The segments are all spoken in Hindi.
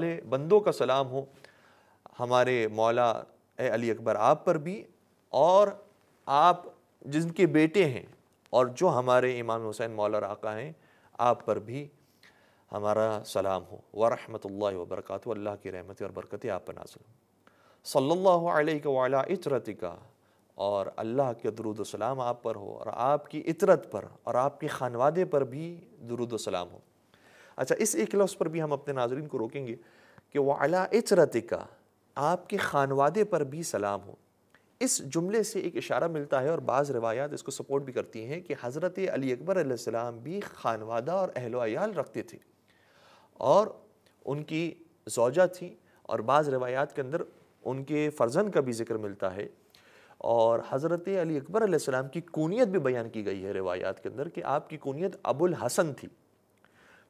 वाले बंदों का सलाम हो हमारे मौला अली अकबर आप पर भी और आप जिनके बेटे हैं और जो हमारे इमाम हुसैन मौला राका हैं आप पर भी हमारा सलाम हो वरहमत ला वरक अल्लाह की रहमत और बरकत आप पर नाजिल अलैहि वाला इतरत का और अल्लाह के दरुद सलाम आप पर हो और आपकी इतरत पर और आपके खानवादे पर भी दरुद सलाम हो अच्छा इस एक लफ्स पर भी हम अपने नाजरन को रोकेंगे कि अला इचरत का आपके खानवादे पर भी सलाम हो इस जुमले से एक इशारा मिलता है और बाज़ रवायात इसको सपोर्ट भी करती हैं कि हज़रत अली अकबर आसमाम भी खानवादा और अहलोयाल रखते थे और उनकी जोजा थी और बाज़ रवायात के अंदर उनके फ़र्जन का भी जिक्र मिलता है और हज़रत अली अकबर आसमाम की कूनीत भी बयान की गई है रवायात के अंदर कि आपकी कूनीत अबुल हसन थी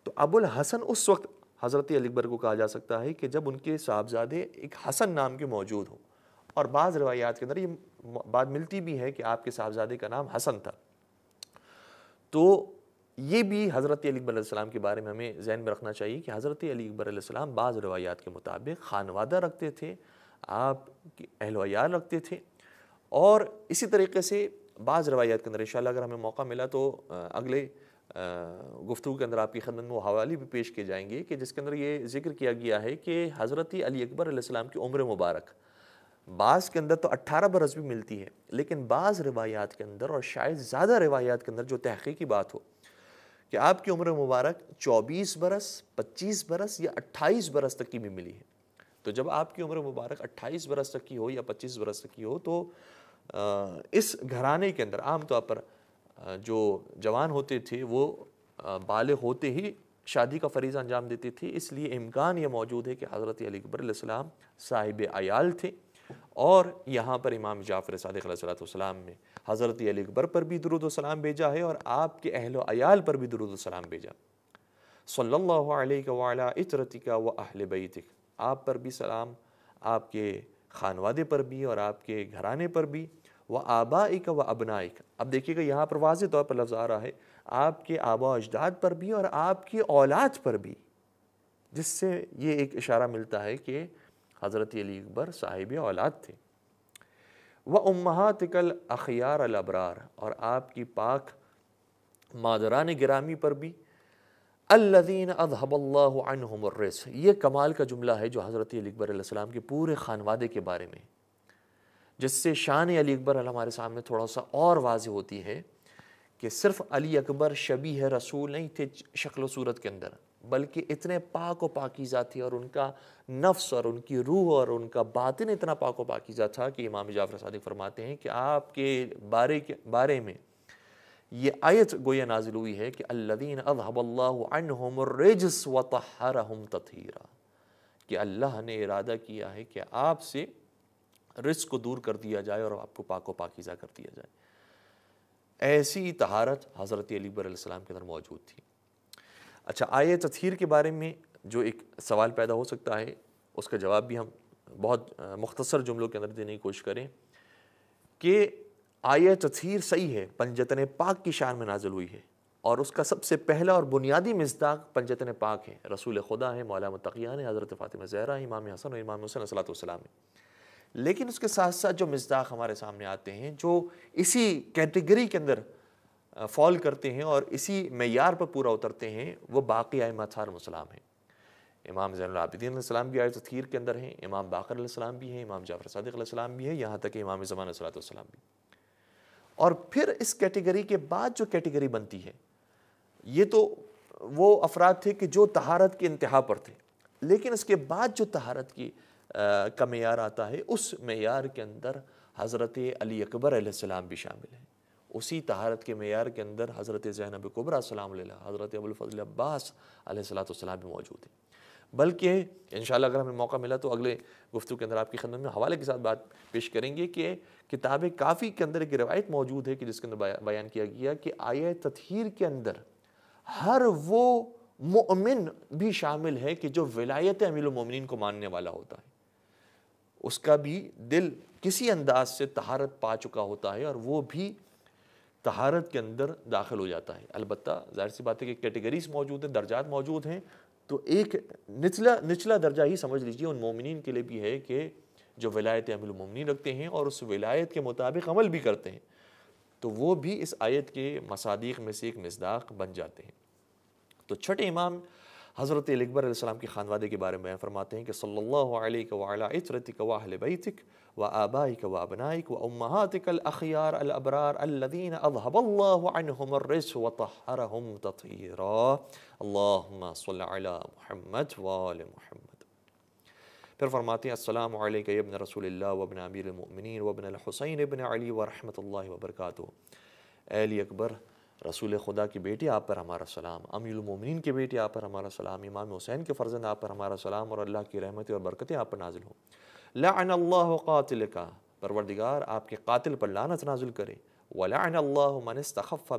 तो अबुल हसन उस वक्त हज़रत अलीबर को कहा जा सकता है कि जब उनके साहबजादे एक हसन नाम के मौजूद हों और बाज़ रवायात के अंदर ये बात मिलती भी है कि आपके साहबजादे का नाम हसन था तो ये भी हज़रत अली अकबर के बारे में हमें जहन में रखना चाहिए कि हज़रत अली अकबर बाज़ रवायात के मुताबिक खानवादा रखते थे आप अहलवायार रखते थे और इसी तरीके से बाज़ रवायात के अंदर इन अगर हमें मौका मिला तो अगले गुफ्तु के अंदर आपकी खदमत में हवाले भी पेश किए जाएंगे कि जिसके अंदर ये जिक्र किया गया है कि हज़रत अली अकबर आसमाम की उम्र मुबारक बाज़ के अंदर तो 18 बरस भी मिलती है लेकिन बाज़ रवायात के अंदर और शायद ज़्यादा रवायात के अंदर जो तहक़ीकी बात हो कि आपकी उम्र मुबारक 24 बरस 25 बरस या 28 बरस तक की भी मिली है तो जब आपकी उम्र मुबारक 28 बरस तक की हो या 25 बरस तक की हो तो इस घराने के अंदर आमतौर पर जो जवान होते थे वो बाल होते ही शादी का फरीज़ अंजाम देती थी इसलिए इम्कान ये मौजूद है कि हज़रत अली अकबरम साहिब आयाल थे और यहाँ पर इमाम जाफ़र सलाम ने हज़रत अली अकबर पर भी दरुदोसलाम भेजा है और आपके अहल आयाल पर भी दरुदोसलाम भेजा सल्ला वाला इतरतिका व अहल बैतिक आप पर भी सलाम आपके खानवादे पर भी और आपके घराने पर भी व आबाइक व अबनाइक अब देखिएगा यहाँ पर वाज तौर पर लफ्ज़ आ रहा है आपके आबा अजदाद पर भी और आपकी औलाद पर भी जिससे ये एक इशारा मिलता है कि हज़रत अली अकबर साहिब औलाद थे व उम्मातिकल अखियार अबरार और आपकी पाक मादरान ग्रामी पर भी अल्लादीन अजहबल्लास ये कमाल का जुमला है जो हज़रत अली अकबर के पूरे खानवादे के बारे में जिससे शान अली अकबर हमारे सामने थोड़ा सा और वाज होती है कि सिर्फ अली अकबर शबी है रसूल नहीं थे शक्ल सूरत के अंदर बल्कि इतने पाक व पाकिज़ा थे और उनका नफ्स और उनकी रूह और उनका बातिन इतना पाक व पाकिज़ा था कि इमाम जाफर सदक फरमाते हैं कि आपके बारे के बारे में ये आयत गोया नाजिल हुई है कि अल्लादीन अजहबल्लाजस व कि अल्लाह ने इरादा किया है कि आपसे रिस्क को दूर कर दिया जाए और आपको पाको पाकिज़ा कर दिया जाए ऐसी तहारत हज़रत अली के अंदर मौजूद थी अच्छा आय तथहर के बारे में जो एक सवाल पैदा हो सकता है उसका जवाब भी हम बहुत मुख्तसर जुमलों के अंदर देने की कोशिश करें कि आय तथहर सही है पंजतन पाक की शान में नाजिल हुई है और उसका सबसे पहला और बुनियादी मजदाक पंजतन पाक है रसूल खुदा है मौला तकियान हज़रत फ़ातिमा जहरा इमाम हसन और इमाम हसन सलाम है लेकिन उसके साथ साथ जो मजदाक हमारे सामने आते हैं जो इसी कैटेगरी के अंदर फॉल करते हैं और इसी मैार पर पूरा उतरते हैं वो बाकी आयमाथार मुसलाम हैं इमाम सलाम भी आए तथीर के अंदर हैं इमाम बाकर सलाम भी हैं इमाम जाफ़र सदक़लाम भी हैं यहाँ तक इमाम ज़मान भी और फिर इस कैटेगरी के बाद जो कैटेगरी बनती है ये तो वो अफराद थे कि जो तहारत के इंतहा पर थे लेकिन इसके बाद जो तहारत की का मैार आता है उस मैार के अंदर हज़रत अली अकबर आसमाम भी शामिल हैं उसी तहारत के मैार के अंदर हज़रत जैनब कुबरा सलाम हज़रत अबुलफल अब्बास भी मौजूद हैं बल्कि इन अगर हमें मौका मिला तो अगले गुफ्तु के अंदर आपकी खदमत में हवाले के साथ बात पेश करेंगे कि किताबें काफ़ी के अंदर एक रवायत मौजूद है कि जिसके अंदर बयान किया गया कि आय तथहर के अंदर हर वो मोमिन भी शामिल है कि जो विलायत अमील को मानने वाला होता है उसका भी दिल किसी अंदाज से तहारत पा चुका होता है और वो भी तहारत के अंदर दाखिल हो जाता है अलबत् जाहिर सी बात है कि कैटेगरीज मौजूद हैं दर्जात मौजूद हैं तो एक निचला निचला दर्जा ही समझ लीजिए उन मोमिन के लिए भी है कि जो विलायत अमिलमिन रखते हैं और उस विलायत के मुताबिक अमल भी करते हैं तो वो भी इस आयत के मसादिक में से एक मजदाक बन जाते हैं तो छठे इमाम حضرت اکبر علیہ السلام کی خانوادے کے بارے میں بیان فرماتے ہیں کہ صلی اللہ علیہ وعلا عطرتک واہل بیتک وآبائک وآبنائک وأمہاتک الاخیار الابرار الذین اذهب اللہ عنہم الرس وطحرہم تطیرا اللہم صل علی محمد وآل محمد پھر فرماتے ہیں السلام علیکہ ابن رسول اللہ وابن امیر المؤمنین وابن الحسین ابن علی ورحمت اللہ وبرکاتہ اہلی اکبر रसूल खुदा की बेटी आप पर हमारा सलाम अमीलमिन की बेटी आप पर हमारा सलाम इमाम हुसैन के फ़र्जंद आप पर हमारा सलाम और अल्लाह की रहमत और बरकतें आप पर नाजिल हों लाला का परवरदिगार आपके कातिल पर लानत नाजिल करे वलाल्ला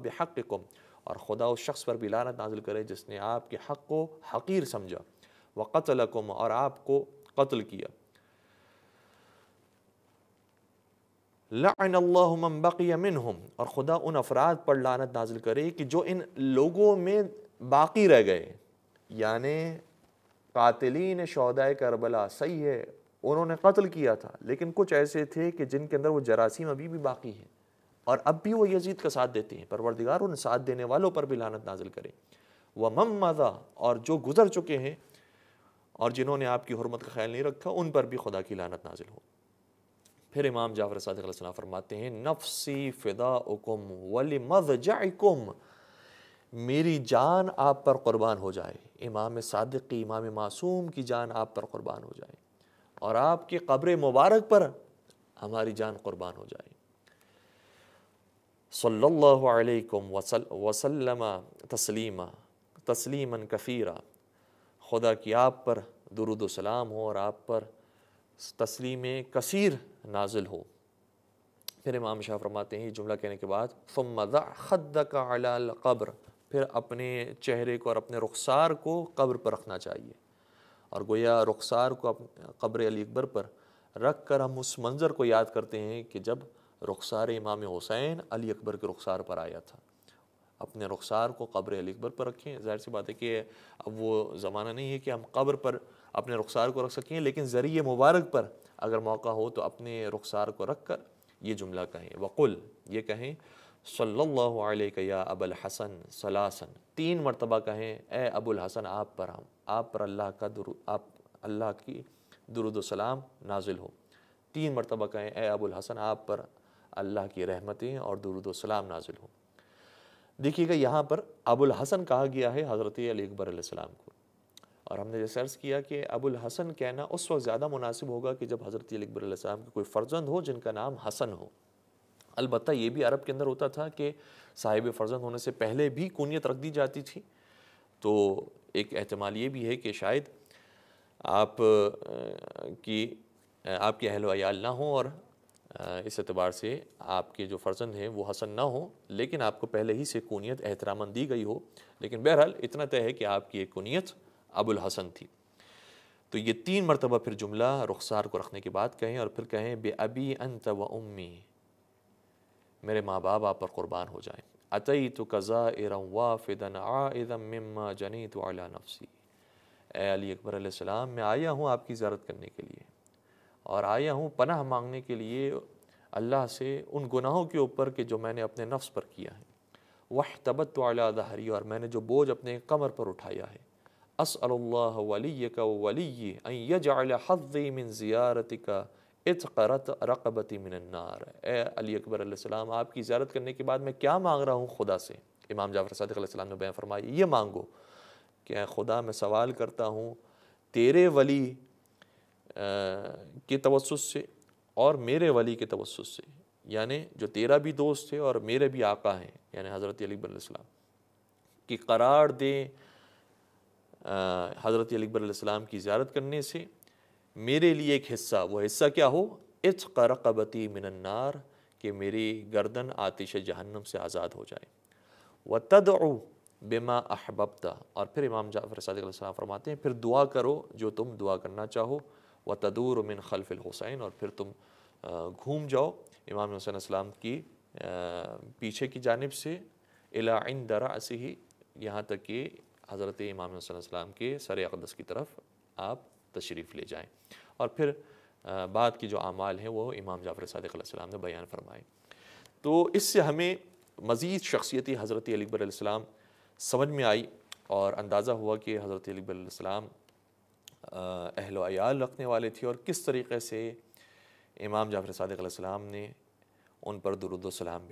बेहक कम और ख़ुदा उस शख्स पर भी लानत नाजिल करे जिसने आपके हक़ को हकीर समझा व कतल और आपको कत्ल किया हम और ख़ुदा उन अफराद पर लानत नाजिल करे कि जो इन लोगों में बाकी रह गए यानि कतलिन शहदा करबला सही है उन्होंने कत्ल किया था लेकिन कुछ ऐसे थे कि जिनके अंदर वो जरासीम अभी भी बाकी है और अब भी वो यजीद का साथ देते हैं परवरदिगार उन साथ देने वालों पर भी लानत नाजिल करें व मम मज़ा और जो गुज़र चुके हैं और जिन्होंने आपकी हरमत का ख्याल नहीं रखा उन पर भी खुदा की लानत नाजिल हो फिर इमाम जाफर सदक फरमाते हैं नफसी फ़िदा उकुम वली मद मदजाकुम मेरी जान आप पर क़ुरबान हो जाए इमाम सदकी इमाम मासूम की जान आप पर क़ुरबान हो जाए और आपकी कब्र मुबारक पर हमारी जान क़ुरबान हो जाए सल्लल्लाहु अलैहि वसल तस्लीमा तस्लीमन कफ़ीरा खुदा की आप पर दुरुद सलाम हो और आप पर तस्लीम कसीर नाजिल हो फिर इमाम शाह फरमाते हैं ये जुमला कहने के बाद फ़मदा खद का अलाल कब्र फिर अपने चेहरे को और अपने रुखसार को कब्र पर रखना चाहिए और गोया रुखसार को कब्र अली अकबर पर रख कर हम उस मंज़र को याद करते हैं कि जब रुखसार इमाम हुसैन अली अकबर के रुखसार पर आया था अपने रुखसार को कब्र अली अकबर पर रखें जाहिर सी बात है कि अब वो ज़माना नहीं है कि हम कब्र पर अपने रुखसार को रख सकें लेकिन ज़रिए मुबारक पर अगर मौका हो तो अपने रुखसार को रख कर ये जुमला कहें वक़ुल ये कहें सल्लल्लाहु अलैहि या अबुल हसन सलासन तीन मरतबा कहें ए अबुल हसन आप पर हम आप पर अल्लाह का दुरु आप अल्लाह की दुरुदसलाम नाजिल हो तीन मरतबा कहें ए अबुल हसन आप पर अल्लाह की रहमतें और दुरुदसलाम नाजिल हो देखिएगा यहाँ पर अबुल हसन कहा गया है हज़रत अली अकबर को और हमने जैसे अर्ज़ किया कि अबुल हसन कहना उस वक्त ज़्यादा मुनासिब होगा कि जब हज़रत अली अकबर के कोई फ़र्जंद हो जिनका नाम हसन हो अलबत् ये भी अरब के अंदर होता था कि साहिब फ़र्जंद होने से पहले भी कुनीत रख दी जाती थी तो एक अहतमाल ये भी है कि शायद आप की आपके अहलोयाल ना हों और इस एतबार से आपके जो फ़र्जंद हैं वो हसन ना हो लेकिन आपको पहले ही से कुनीत एहतरामन दी गई हो लेकिन बहरहाल इतना तय है कि आपकी एक कुनीत अबुल हसन थी तो ये तीन मरतबा फिर जुमला रुखसार को रखने की बात कहें और फिर कहें बे अबी अंत व उम्मी मेरे माँ बाप आप पर क़ुरबान हो जाएं अतई तो कज़ा इरम वाफिदन आदम जनी तो अला नफसी अली अकबर मैं आया हूँ आपकी ज्यारत करने के लिए और आया हूँ पनाह मांगने के लिए अल्लाह से उन गुनाहों के ऊपर के जो मैंने अपने नफ्स पर किया है वह तबत तो दहरी और मैंने जो बोझ अपने कमर पर उठाया है असल्ला वली का वली जाफ़ी मिन ज़ियारत का रकबती मिनन्नार ए अली अकबर सलाम आपकी ज्यारत करने के बाद मैं क्या मांग रहा हूँ खुदा से इमाम जाफ़र सदक़्लाम ने बयान फरमाई ये मांगो कि खुदा मैं सवाल करता हूँ तेरे वली के तवसुस से और मेरे वली के तवसुस से यानि जो तेरा भी दोस्त है और मेरे भी आका हैं यानि हज़रत अली बल्लाम की करार दें हज़रत अली की ज्यारत करने से मेरे लिए एक हिस्सा वह हिस्सा क्या हो इच करकबती मिनन्नार कि मेरी गर्दन आतिश जहन्नम से आज़ाद हो जाए व तद बेमा अहबबता और फिर इमाम जाफ़र सदक फरमाते हैं फिर दुआ करो जो तुम दुआ करना चाहो व तदूर उमिन खलफिल हुसैन और फिर तुम घूम जाओ इमाम हुसैन असलाम की पीछे की जानब से इलाइन दरा से ही यहाँ तक कि हज़रत इमाम हुसैन असलाम के सर अकदस की तरफ आप तशरीफ़ ले जाएँ और फिर बाद की जो अमाल हैं वो इमाम जाफ़र सदक़्लाम ने बयान फरमाए तो इससे हमें मज़ीद शख्सियती हज़रत अलीबर समझ में आई और अंदाज़ा हुआ कि हज़रत अलीबर अहल रखने वाले थे और किस तरीके से इमाम जाफर सदक ने उन पर दरुद सलाम